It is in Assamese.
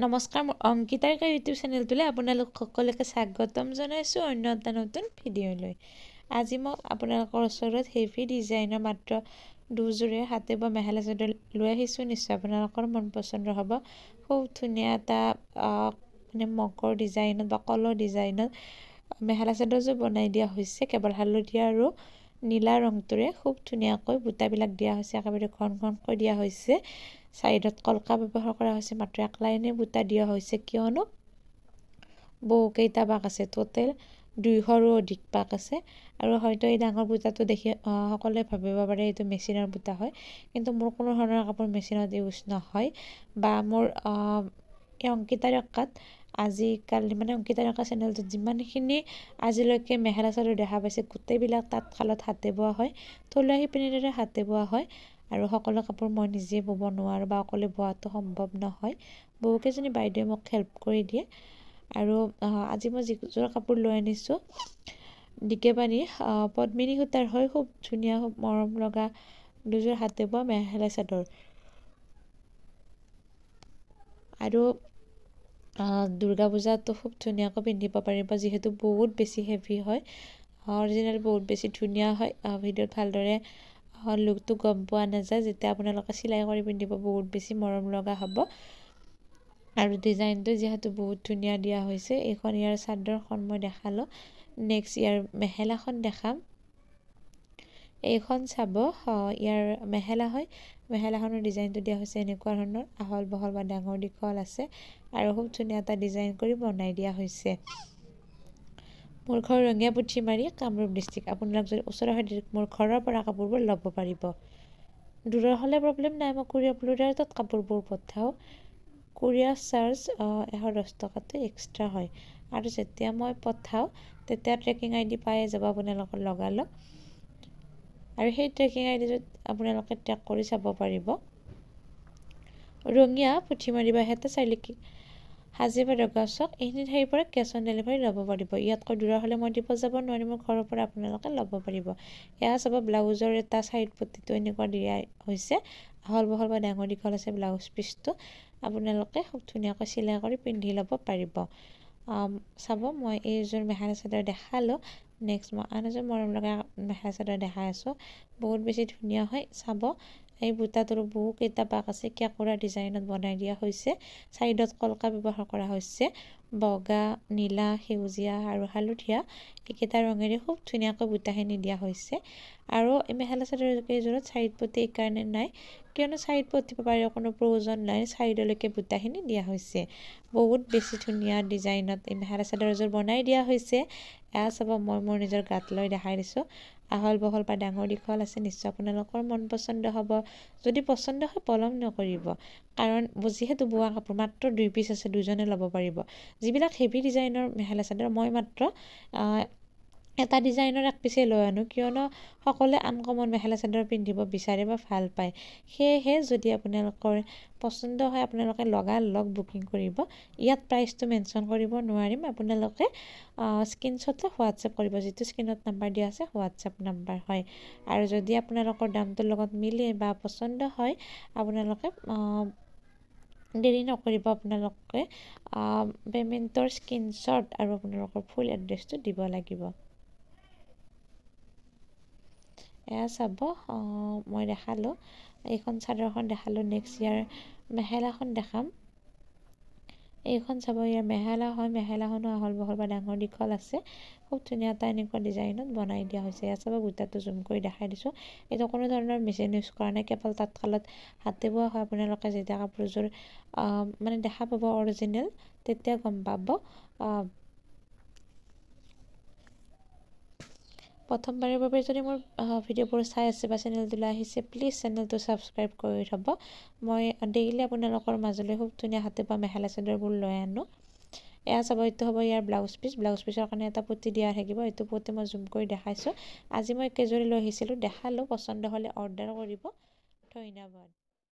নমস্কাৰ মোৰ অংকিতাৰ কা ইউটিউব চেনেলটোলৈ আপোনালোক সকলোকে স্বাগতম জনাইছোঁ অন্য এটা নতুন ভিডিঅ'লৈ আজি মই আপোনালোকৰ ওচৰত হেভি ডিজাইনৰ মাত্ৰ দুযোৰে হাতে বা মেখেলা চাদৰ লৈ আহিছোঁ নিশ্চয় আপোনালোকৰ মন পচন্দ হ'ব খুব ধুনীয়া এটা মানে মগৰ ডিজাইনত বা কলৰ ডিজাইনত মেখেলা চাদৰযোৰ বনাই দিয়া হৈছে কেৱল হালধীয়া আৰু নীলা ৰংটোৰে খুব ধুনীয়াকৈ বুটাবিলাক দিয়া হৈছে একেবাৰে ঘন ঘনকৈ দিয়া হৈছে ছাইডত কলকা ব্যৱহাৰ কৰা হৈছে মাত্ৰ এক লাইনে বুটা দিয়া হৈছে কিয়নো বহুকেইটা বাঘ আছে টোটেল দুইশৰো অধিক পাক আছে আৰু হয়তো এই ডাঙৰ বুটাটো দেখি সকলোৱে ভাবিব পাৰে এইটো মেচিনৰ বুটা হয় কিন্তু মোৰ কোনো ধৰণৰ কাপোৰ মেচিনত ইউজ নহয় বা মোৰ এই অংকিতাৰ কাট আজিকালি মানে অংকিতা ডেকা চেনেলটোত যিমানখিনি আজিলৈকে মেখেলা চাদৰ দেখা পাইছে গোটেইবিলাক তাঁতশালত হাতে বোৱা হয় থলুৱা শিপিনীদৰে হাতে বোৱা হয় আৰু সকলো কাপোৰ মই নিজে বব নোৱাৰোঁ বা অকলে বোৱাটো সম্ভৱ নহয় বহুকেইজনী বাইদেৱে মোক হেল্প কৰি দিয়ে আৰু আজি মই যিযোৰ কাপোৰ লৈ আনিছোঁ ডিকেবাণী পদ্মিনী সূতাৰ হয় খুব ধুনীয়া খুব মৰম লগা দুযোৰ হাতে বোৱা মেখেলা চাদৰ আৰু দুৰ্গা পূজাটো খুব ধুনীয়াকৈ পিন্ধিব পাৰিব যিহেতু বহুত বেছি হেভি হয় অৰিজিনেল বহুত বেছি ধুনীয়া হয় ভিডিঅ'ত ভালদৰে লুকটো গম পোৱা নাযায় যেতিয়া আপোনালোকে চিলাই কৰি পিন্ধিব বহুত বেছি মৰম লগা হ'ব আৰু ডিজাইনটো যিহেতু বহুত ধুনীয়া দিয়া হৈছে এইখন ইয়াৰ চাদৰখন মই দেখালোঁ নেক্সট ইয়াৰ মেখেলাখন দেখাম এইখন চাব ইয়াৰ মেখেলা হয় মেখেলাখনৰ ডিজাইনটো দিয়া হৈছে এনেকুৱা ধৰণৰ আহল বহল বা ডাঙৰ দীঘল আছে আৰু খুব ধুনীয়া এটা ডিজাইন কৰি বনাই দিয়া হৈছে মোৰ ঘৰ ৰঙীয়া পুথিমাৰী কামৰূপ ডিষ্ট্ৰিক্ট আপোনালোক যদি ওচৰৰ হৈ মোৰ ঘৰৰ পৰা কাপোৰবোৰ ল'ব পাৰিব দূৰৰ হ'লে প্ৰব্লেম নাই মই কুৰিয়াৰ প্লুৰিয়াৰ তাত কাপোৰবোৰ পঠাওঁ কুৰিয়াৰ চাৰ্জ এশ দহ টকাতে এক্সট্ৰা হয় আৰু যেতিয়া মই পঠাওঁ তেতিয়া ট্ৰেকিং আই ডি পায়ে যাব আপোনালোকৰ লগালগ আৰু সেই ট্ৰেকিং আইডিটোত আপোনালোকে ট্ৰেক কৰি চাব পাৰিব ৰঙীয়া পুঠি মাৰি বা হেতা চাৰিলিকি সাজি বা ৰগাচক এইখিনি ঠাইৰ পৰা কেচ অন ডেলিভাৰী ল'ব পাৰিব ইয়াতকৈ দূৰ হ'লে মই দিব যাব নোৱাৰিম মোৰ ঘৰৰ পৰা আপোনালোকে ল'ব পাৰিব এয়া চাব ব্লাউজৰ এটা ছাইড পুটিটো এনেকুৱা দিয়া হৈছে আহল বহল বা ডাঙৰ দীঘল আছে ব্লাউজ পিচটো আপোনালোকে খুব ধুনীয়াকৈ চিলাই কৰি পিন্ধি ল'ব পাৰিব চাব মই এইযোৰ মেখেলা চাদৰ দেখালোঁ নেক্সট মই আন এযোৰ মৰম লগা মেখেলা চাদৰ দেখাই আছোঁ বহুত বেছি ধুনীয়া হয় চাব এই বুটাটোৰ বহুকেইটা পাক আছে কেঁকোৰা ডিজাইনত বনাই দিয়া হৈছে ছাইডত কলকা ব্যৱহাৰ কৰা হৈছে বগা নীলা সেউজীয়া আৰু হালধীয়া এইকেইটা ৰঙেৰে খুব ধুনীয়াকৈ বুটাখিনি দিয়া হৈছে আৰু এই মেখেলা চাদৰ কেইযোৰত চাইড পতি এইকাৰণে নাই কিয়নো চাইড পতিব পাৰিব কোনো প্ৰয়োজন নাই চাইডলৈকে বুটাখিনি দিয়া হৈছে বহুত বেছি ধুনীয়া ডিজাইনত এই মেখেলা চাদৰ এযোৰ বনাই দিয়া হৈছে এয়া চাব মই মোৰ নিজৰ গাত লৈ দেখাই দিছোঁ আহল বহল বা ডাঙৰ দীঘল আছে নিশ্চয় আপোনালোকৰ মন পচন্দ হ'ব যদি পচন্দ হয় পলম নকৰিব কাৰণ যিহেতু বোৱা কাপোৰ মাত্ৰ দুই পিচ আছে দুজনে ল'ব পাৰিব যিবিলাক হেভি ডিজাইনৰ মেখেলা চাদৰ মই মাত্ৰ এটা ডিজাইনৰ এক পিছে লৈ আনো কিয়নো সকলোৱে আনকমন মেখেলা চাদৰ পিন্ধিব বিচাৰে বা ভাল পায় সেয়েহে যদি আপোনালোকৰ পচন্দ হয় আপোনালোকে লগা লগ বুকিং কৰিব ইয়াত প্ৰাইচটো মেনশ্যন কৰিব নোৱাৰিম আপোনালোকে স্ক্ৰীনশ্বটটো হোৱাটছএপ কৰিব যিটো স্ক্ৰীণত নাম্বাৰ দিয়া আছে হোৱাটছএপ নাম্বাৰ হয় আৰু যদি আপোনালোকৰ দামটোৰ লগত মিলে বা পচন্দ হয় আপোনালোকে দেৰি নকৰিব আপোনালোকে পে'মেণ্টৰ স্ক্ৰীণশ্বট আৰু আপোনালোকৰ ফুল এড্ৰেছটো দিব লাগিব এয়া চাব মই দেখালোঁ এইখন চাদৰখন দেখালোঁ নেক্সট ইয়াৰ মেখেলাখন দেখাম এইখন চাব ইয়াৰ মেহেলা হয় মেহেলাখনো আহল বহল বা ডাঙৰ দীঘল আছে খুব ধুনীয়া এটা এনেকুৱা ডিজাইনত বনাই দিয়া হৈছে ইয়াত চাব গোটাটো জুম কৰি দেখাই দিছোঁ এইটো কোনো ধৰণৰ মেচিন ইউজ কৰা নাই কেৱল তাঁতশালত হাতে বোৱা হয় আপোনালোকে যেতিয়া কাপোৰযোৰ মানে দেখা পাব অৰিজিনেল তেতিয়া গম পাব প্ৰথমবাৰৰ বাবে যদি মোৰ ভিডিঅ'বোৰ চাই আছে বা চেনেলটোলৈ আহিছে প্লিজ চেনেলটো ছাবস্ক্ৰাইব কৰি থ'ব মই ডেইলি আপোনালোকৰ মাজলৈ খুব ধুনীয়া হাতে বা মেখেলা চাদৰবোৰ লৈ আনো এয়া চাব এইটো হ'ব ইয়াৰ ব্লাউজ পিচ ব্লাউজ পিচৰ কাৰণে এটা পুতি দিয়া থাকিব এইটো পুতি মই জুম কৰি দেখাইছোঁ আজি মই কেইযোৰী লৈ আহিছিলোঁ দেখালোঁ পচন্দ হ'লে অৰ্ডাৰ কৰিব ধন্যবাদ